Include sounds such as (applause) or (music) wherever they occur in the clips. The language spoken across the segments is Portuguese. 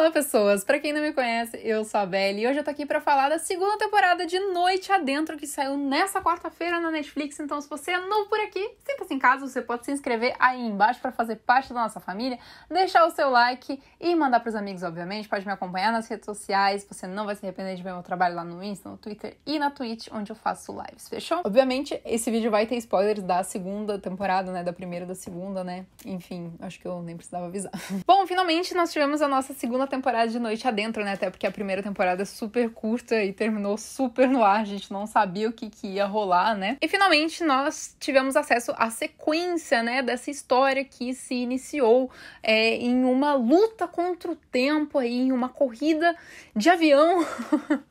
Olá, pessoas! Para quem não me conhece, eu sou a Belle e hoje eu tô aqui para falar da segunda temporada de Noite Adentro que saiu nessa quarta-feira na Netflix. Então, se você é novo por aqui, sinta-se em casa, você pode se inscrever aí embaixo para fazer parte da nossa família, deixar o seu like e mandar pros amigos, obviamente. Pode me acompanhar nas redes sociais, você não vai se arrepender de ver meu trabalho lá no Insta, no Twitter e na Twitch, onde eu faço lives, fechou? Obviamente, esse vídeo vai ter spoilers da segunda temporada, né? Da primeira e da segunda, né? Enfim, acho que eu nem precisava avisar. (laughs) Bom, finalmente nós tivemos a nossa segunda temporada de noite adentro, né? Até porque a primeira temporada é super curta e terminou super no ar, a gente não sabia o que, que ia rolar, né? E finalmente nós tivemos acesso à sequência, né, dessa história que se iniciou é, em uma luta contra o tempo, aí, em uma corrida de avião (laughs)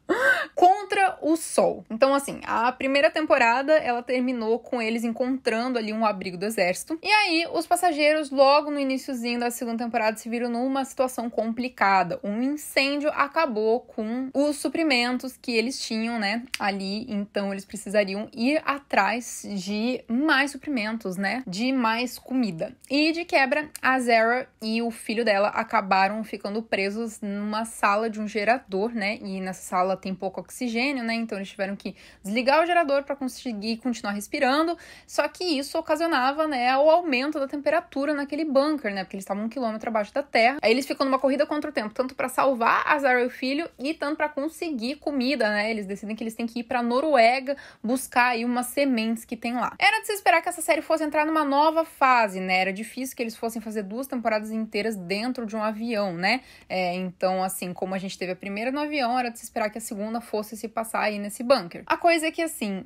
Contra o Sol. Então, assim, a primeira temporada ela terminou com eles encontrando ali um abrigo do exército. E aí, os passageiros, logo no iníciozinho da segunda temporada, se viram numa situação complicada. Um incêndio acabou com os suprimentos que eles tinham, né? Ali, então eles precisariam ir atrás de mais suprimentos, né? De mais comida. E de quebra, a Zara e o filho dela acabaram ficando presos numa sala de um gerador, né? E nessa sala tem pouco oxigênio, né? Então eles tiveram que desligar o gerador para conseguir continuar respirando. Só que isso ocasionava, né, o aumento da temperatura naquele bunker, né? Porque eles estavam um quilômetro abaixo da terra. Aí eles ficam numa corrida contra o tempo, tanto para salvar Zara e o filho e tanto para conseguir comida, né? Eles decidem que eles têm que ir para Noruega buscar aí umas sementes que tem lá. Era de se esperar que essa série fosse entrar numa nova fase, né? Era difícil que eles fossem fazer duas temporadas inteiras dentro de um avião, né? É, então, assim, como a gente teve a primeira no avião, era de se esperar que a segunda fosse se passar aí nesse bunker. A coisa é que assim,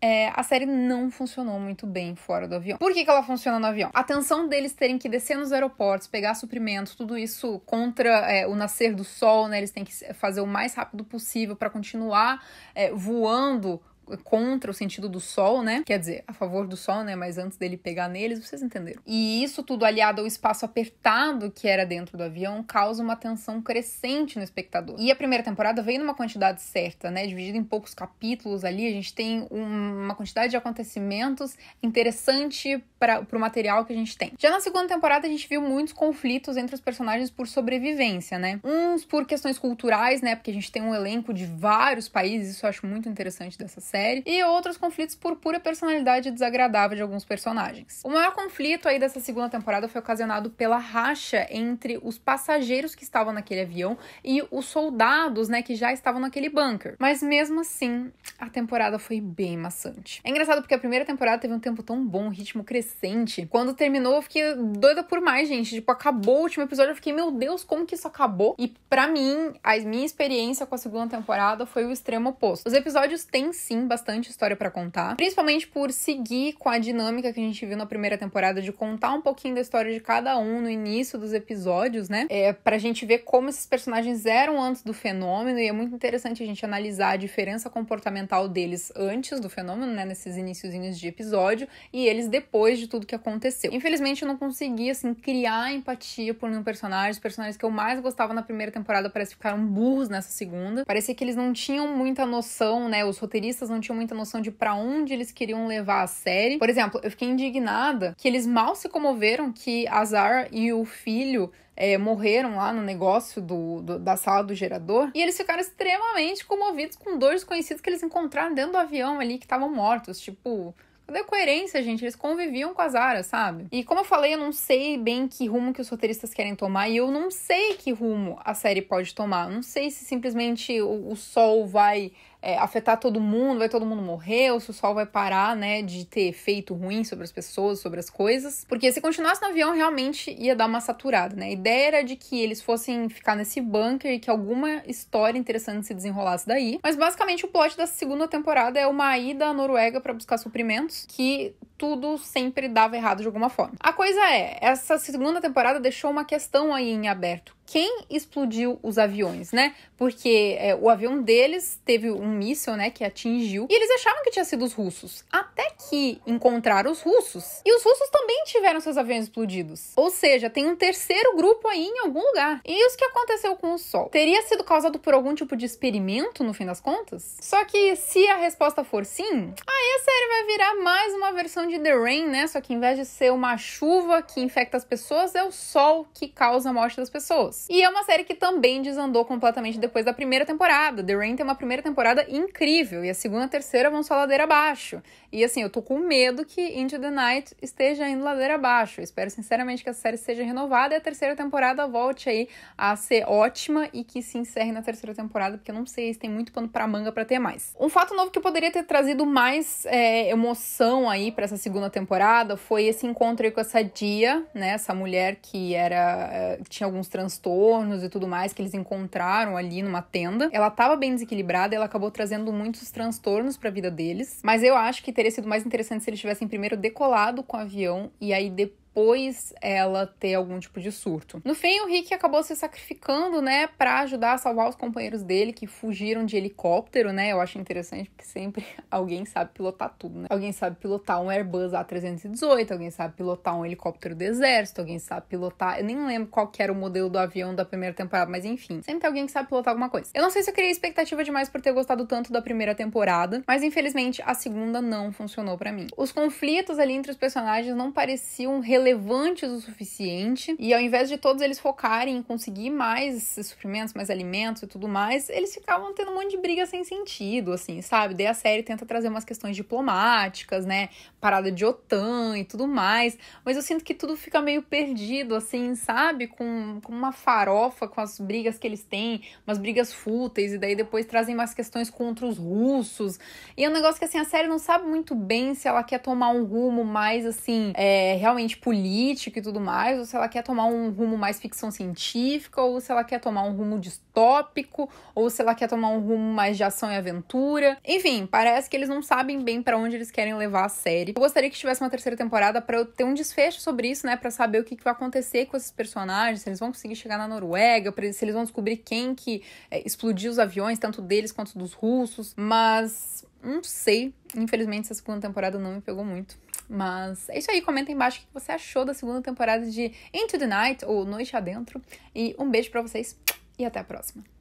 é, a série não funcionou muito bem fora do avião. Por que, que ela funciona no avião? A tensão deles terem que descer nos aeroportos, pegar suprimentos, tudo isso contra é, o nascer do sol, né? Eles têm que fazer o mais rápido possível para continuar é, voando contra o sentido do sol, né? Quer dizer, a favor do sol, né? Mas antes dele pegar neles, vocês entenderam. E isso tudo aliado ao espaço apertado que era dentro do avião causa uma tensão crescente no espectador. E a primeira temporada veio numa quantidade certa, né? Dividida em poucos capítulos ali, a gente tem uma quantidade de acontecimentos interessante para o material que a gente tem. Já na segunda temporada a gente viu muitos conflitos entre os personagens por sobrevivência, né? Uns por questões culturais, né? Porque a gente tem um elenco de vários países, isso eu acho muito interessante dessa série série, e outros conflitos por pura personalidade desagradável de alguns personagens. O maior conflito aí dessa segunda temporada foi ocasionado pela racha entre os passageiros que estavam naquele avião e os soldados, né, que já estavam naquele bunker. Mas mesmo assim, a temporada foi bem maçante. É engraçado porque a primeira temporada teve um tempo tão bom, um ritmo crescente. Quando terminou, eu fiquei doida por mais, gente. Tipo, acabou o último episódio, eu fiquei, meu Deus, como que isso acabou? E para mim, a minha experiência com a segunda temporada foi o extremo oposto. Os episódios têm sim bastante história para contar, principalmente por seguir com a dinâmica que a gente viu na primeira temporada de contar um pouquinho da história de cada um no início dos episódios, né? É, pra gente ver como esses personagens eram antes do fenômeno e é muito interessante a gente analisar a diferença comportamental deles antes do fenômeno, né, nesses iniciozinhos de episódio e eles depois de tudo que aconteceu. Infelizmente eu não consegui assim criar empatia por nenhum personagem, os personagens que eu mais gostava na primeira temporada parece que ficaram burros nessa segunda. Parecia que eles não tinham muita noção, né? Os roteiristas não não tinham muita noção de para onde eles queriam levar a série. Por exemplo, eu fiquei indignada que eles mal se comoveram que a Zara e o filho é, morreram lá no negócio do, do, da sala do gerador. E eles ficaram extremamente comovidos com dois conhecidos que eles encontraram dentro do avião ali que estavam mortos. Tipo, Cadê a coerência, gente? Eles conviviam com a Zara, sabe? E como eu falei, eu não sei bem que rumo que os roteiristas querem tomar e eu não sei que rumo a série pode tomar. Não sei se simplesmente o, o sol vai é, afetar todo mundo, vai todo mundo morrer, ou se o sol vai parar, né, de ter efeito ruim sobre as pessoas, sobre as coisas. Porque se continuasse no avião, realmente ia dar uma saturada, né? A ideia era de que eles fossem ficar nesse bunker e que alguma história interessante se desenrolasse daí. Mas basicamente o plot da segunda temporada é uma ida à Noruega para buscar suprimentos que tudo sempre dava errado de alguma forma. A coisa é, essa segunda temporada deixou uma questão aí em aberto. Quem explodiu os aviões, né? Porque é, o avião deles teve um míssil, né, que atingiu. E eles achavam que tinha sido os russos. Até que encontraram os russos. E os russos também tiveram seus aviões explodidos. Ou seja, tem um terceiro grupo aí em algum lugar. E isso que aconteceu com o Sol? Teria sido causado por algum tipo de experimento, no fim das contas? Só que se a resposta for sim, aí a série vai virar mais uma versão de The Rain, né? Só que em vez de ser uma chuva que infecta as pessoas, é o sol que causa a morte das pessoas. E é uma série que também desandou completamente depois da primeira temporada. The Rain tem uma primeira temporada incrível e a segunda e a terceira vão só ladeira abaixo. E assim, eu tô com medo que Into the Night esteja indo ladeira abaixo. Eu espero sinceramente que a série seja renovada e a terceira temporada volte aí a ser ótima e que se encerre na terceira temporada, porque eu não sei se tem muito pano pra manga para ter mais. Um fato novo que poderia ter trazido mais é, emoção aí para essa segunda temporada foi esse encontro aí com essa Dia, né? Essa mulher que era eh, tinha alguns transtornos e tudo mais que eles encontraram ali numa tenda. Ela tava bem desequilibrada, ela acabou trazendo muitos transtornos para a vida deles, mas eu acho que teria sido mais interessante se eles tivessem primeiro decolado com o avião e aí depois depois ela ter algum tipo de surto. No fim, o Rick acabou se sacrificando, né, para ajudar a salvar os companheiros dele que fugiram de helicóptero, né? Eu acho interessante porque sempre (laughs) alguém sabe pilotar tudo, né? Alguém sabe pilotar um Airbus A318, alguém sabe pilotar um helicóptero do exército, alguém sabe pilotar, eu nem lembro qual que era o modelo do avião da primeira temporada, mas enfim, sempre tem alguém que sabe pilotar alguma coisa. Eu não sei se eu criei expectativa demais por ter gostado tanto da primeira temporada, mas infelizmente a segunda não funcionou para mim. Os conflitos ali entre os personagens não pareciam relevantes relevantes o suficiente e ao invés de todos eles focarem em conseguir mais suprimentos, mais alimentos e tudo mais, eles ficavam tendo um monte de briga sem sentido, assim, sabe? Daí a série tenta trazer umas questões diplomáticas, né? Parada de OTAN e tudo mais, mas eu sinto que tudo fica meio perdido, assim, sabe? Com, com uma farofa, com as brigas que eles têm, umas brigas fúteis, e daí depois trazem mais questões contra os russos. E é um negócio que, assim, a série não sabe muito bem se ela quer tomar um rumo mais, assim, é, realmente político político e tudo mais, ou se ela quer tomar um rumo mais ficção científica, ou se ela quer tomar um rumo distópico, ou se ela quer tomar um rumo mais de ação e aventura. Enfim, parece que eles não sabem bem para onde eles querem levar a série. Eu gostaria que tivesse uma terceira temporada para eu ter um desfecho sobre isso, né, para saber o que, que, vai acontecer com esses personagens, se eles vão conseguir chegar na Noruega, se eles vão descobrir quem que é, explodiu os aviões, tanto deles quanto dos russos, mas não sei. Infelizmente, essa segunda temporada não me pegou muito. Mas é isso aí, comenta embaixo o que você achou da segunda temporada de Into the Night ou Noite Adentro. E um beijo para vocês e até a próxima.